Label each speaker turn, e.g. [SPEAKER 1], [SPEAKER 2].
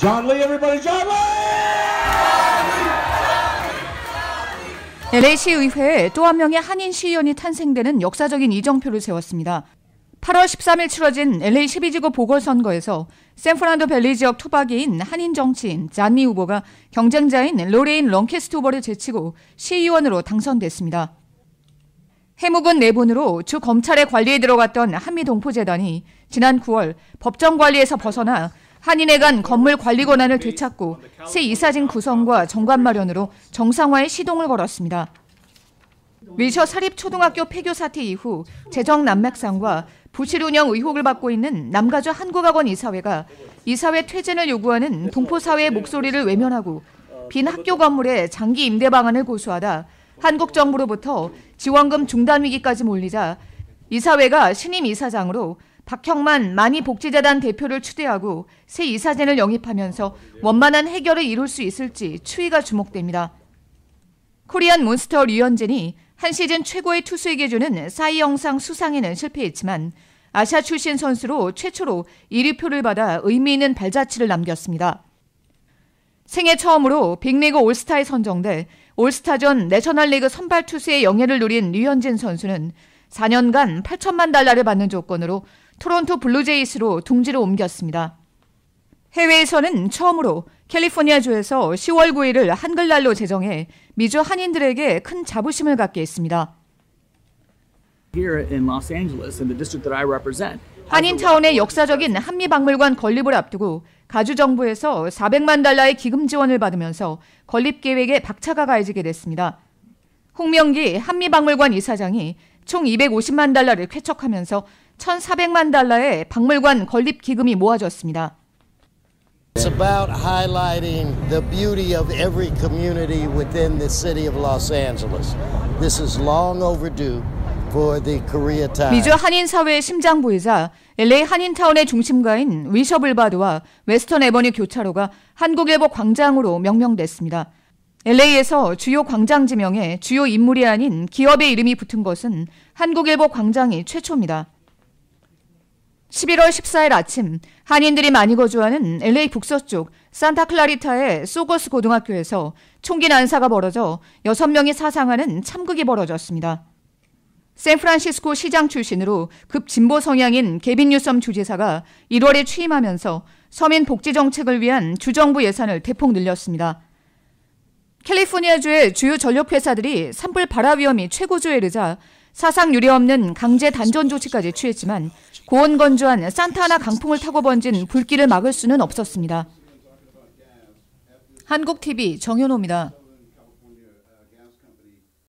[SPEAKER 1] John Lee, everybody, John Lee! LA시 네, 의회에 또 한 명의 한인 시의원이 탄생되는 역사적인 이정표를 세웠습니다. 8월 13일 치러진 LA 12지구 보궐선거에서 샌프란도 벨리 지역 토박이인 한인 정치인 잔미 후보가 경쟁자인 로레인 런케스트 후보를 제치고 시의원으로 당선됐습니다. 해묵은 내분으로 네 주 검찰의 관리에 들어갔던 한미 동포재단이 지난 9월 법정 관리에서 벗어나 한인회 간 건물 관리 권한을 되찾고 새 이사진 구성과 정관 마련으로 정상화의 시동을 걸었습니다. 밀셔 사립초등학교 폐교 사태 이후 재정 난맥상과 부실 운영 의혹을 받고 있는 남가주 한국학원 이사회가 이사회 퇴진을 요구하는 동포사회의 목소리를 외면하고 빈 학교 건물에 장기 임대 방안을 고수하다 한국 정부로부터 지원금 중단 위기까지 몰리자 이사회가 신임 이사장으로 박형만 만이복지재단 대표를 추대하고 새 이사진을 영입하면서 원만한 해결을 이룰 수 있을지 추이가 주목됩니다. 코리안 몬스터 류현진이 한 시즌 최고의 투수에게 주는 사이 영상 수상에는 실패했지만 아시아 출신 선수로 최초로 1위 표를 받아 의미 있는 발자취를 남겼습니다. 생애 처음으로 빅리그 올스타에 선정돼 올스타전 내셔널리그 선발 투수의 영예를 누린 류현진 선수는 4년간 8천만 달러를 받는 조건으로 토론토 블루제이스로 둥지를 옮겼습니다. 해외에서는 처음으로 캘리포니아주에서 10월 9일을 한글날로 제정해 미주 한인들에게 큰 자부심을 갖게 했습니다. 한인타운의 역사적인 한미박물관 건립을 앞두고 가주 정부에서 400만 달러의 기금 지원을 받으면서 건립 계획에 박차가 가해지게 됐습니다. 홍명기 한미박물관 이사장이 총 250만 달러를 쾌척하면서 1,400만 달러의 박물관 건립 기금이 모아졌습니다. It's about highlighting the beauty of every community within the city of Los Angeles. This is long overdue. 미주 한인 사회의 심장부이자 LA 한인타운의 중심가인 위셔블바드와 웨스턴 에버뉴 교차로가 한국일보 광장으로 명명됐습니다. LA에서 주요 광장 지명에 주요 인물이 아닌 기업의 이름이 붙은 것은 한국일보 광장이 최초입니다. 11월 14일 아침 한인들이 많이 거주하는 LA 북서쪽 산타클라리타의 소거스 고등학교에서 총기 난사가 벌어져 6명이 사상하는 참극이 벌어졌습니다. 샌프란시스코 시장 출신으로 급진보 성향인 개빈 뉴섬 주지사가 1월에 취임하면서 서민 복지 정책을 위한 주정부 예산을 대폭 늘렸습니다. 캘리포니아주의 주요 전력회사들이 산불 발화 위험이 최고조에 이르자 사상 유례없는 강제 단전 조치까지 취했지만 고온건조한 산타나 강풍을 타고 번진 불길을 막을 수는 없었습니다. 한국TV 정현호입니다.